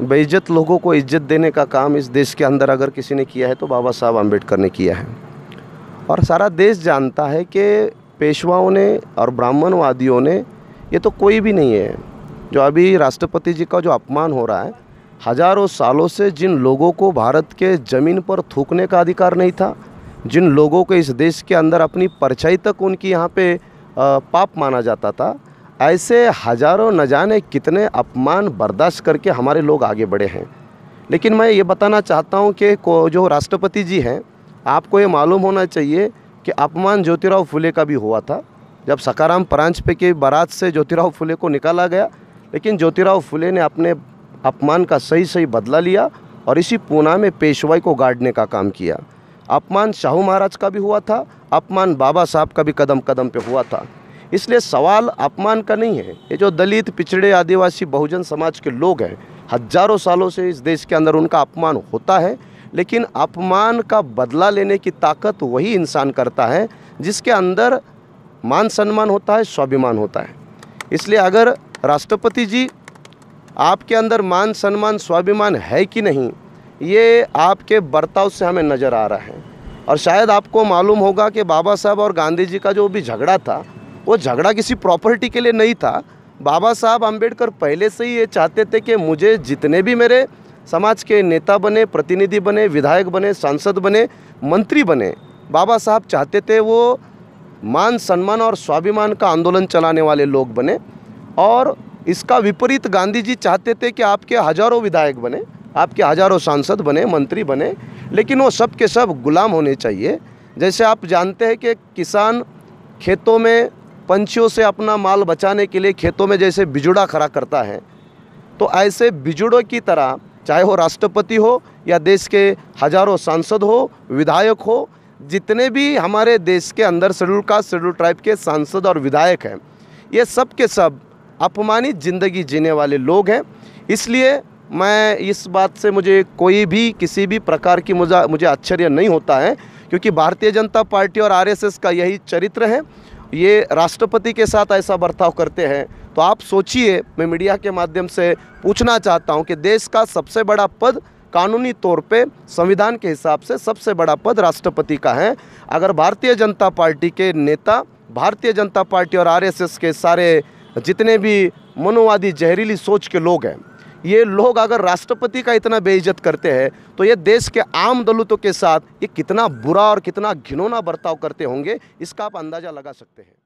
बेइज्जत लोगों को इज्जत देने का काम इस देश के अंदर अगर किसी ने किया है तो बाबा साहब अम्बेडकर ने किया है और सारा देश जानता है कि पेशवाओं ने और ब्राह्मणवादियों ने ये तो कोई भी नहीं है जो अभी राष्ट्रपति जी का जो अपमान हो रहा है हजारों सालों से जिन लोगों को भारत के ज़मीन पर थूकने का अधिकार नहीं था जिन लोगों के इस देश के अंदर अपनी परछाई तक उनकी यहाँ पे पाप माना जाता था ऐसे हज़ारों न जाने कितने अपमान बर्दाश्त करके हमारे लोग आगे बढ़े हैं लेकिन मैं ये बताना चाहता हूँ कि जो राष्ट्रपति जी हैं आपको ये मालूम होना चाहिए कि अपमान ज्योतिराव फुले का भी हुआ था जब सकाराम पे की बारात से ज्योतिराव फुले को निकाला गया लेकिन ज्योतिराव फुले ने अपने अपमान का सही सही बदला लिया और इसी पूना में पेशवाई को गाड़ने का काम किया अपमान शाहू महाराज का भी हुआ था अपमान बाबा साहब का भी कदम कदम पे हुआ था इसलिए सवाल अपमान का नहीं है ये जो दलित पिछड़े आदिवासी बहुजन समाज के लोग हैं हजारों सालों से इस देश के अंदर उनका अपमान होता है लेकिन अपमान का बदला लेने की ताकत वही इंसान करता है जिसके अंदर मान सम्मान होता है स्वाभिमान होता है इसलिए अगर राष्ट्रपति जी आपके अंदर मान सम्मान स्वाभिमान है कि नहीं ये आपके बर्ताव से हमें नज़र आ रहा है और शायद आपको मालूम होगा कि बाबा साहब और गांधी जी का जो भी झगड़ा था वो झगड़ा किसी प्रॉपर्टी के लिए नहीं था बाबा साहब अम्बेडकर पहले से ही ये चाहते थे कि मुझे जितने भी मेरे समाज के नेता बने प्रतिनिधि बने विधायक बने सांसद बने मंत्री बने बाबा साहब चाहते थे वो मान सम्मान और स्वाभिमान का आंदोलन चलाने वाले लोग बने और इसका विपरीत गांधी जी चाहते थे कि आपके हजारों विधायक बने आपके हजारों सांसद बने मंत्री बने लेकिन वो सब के सब गुलाम होने चाहिए जैसे आप जानते हैं कि किसान खेतों में पंछियों से अपना माल बचाने के लिए खेतों में जैसे बिजुड़ा खड़ा करता है तो ऐसे बिजुड़ों की तरह चाहे वो राष्ट्रपति हो या देश के हजारों सांसद हो विधायक हो जितने भी हमारे देश के अंदर शेड्यूल कास्ट शेड्यूल ट्राइब के सांसद और विधायक हैं ये सब के सब अपमानित ज़िंदगी जीने वाले लोग हैं इसलिए मैं इस बात से मुझे कोई भी किसी भी प्रकार की मुझे मुझे आश्चर्य नहीं होता है क्योंकि भारतीय जनता पार्टी और आरएसएस का यही चरित्र है ये राष्ट्रपति के साथ ऐसा बर्ताव करते हैं तो आप सोचिए मैं मीडिया के माध्यम से पूछना चाहता हूँ कि देश का सबसे बड़ा पद कानूनी तौर पे संविधान के हिसाब से सबसे बड़ा पद राष्ट्रपति का है अगर भारतीय जनता पार्टी के नेता भारतीय जनता पार्टी और आरएसएस के सारे जितने भी मनोवादी जहरीली सोच के लोग हैं ये लोग अगर राष्ट्रपति का इतना बेइज्जत करते हैं तो ये देश के आम दलितों के साथ ये कितना बुरा और कितना घिनौना बर्ताव करते होंगे इसका आप अंदाज़ा लगा सकते हैं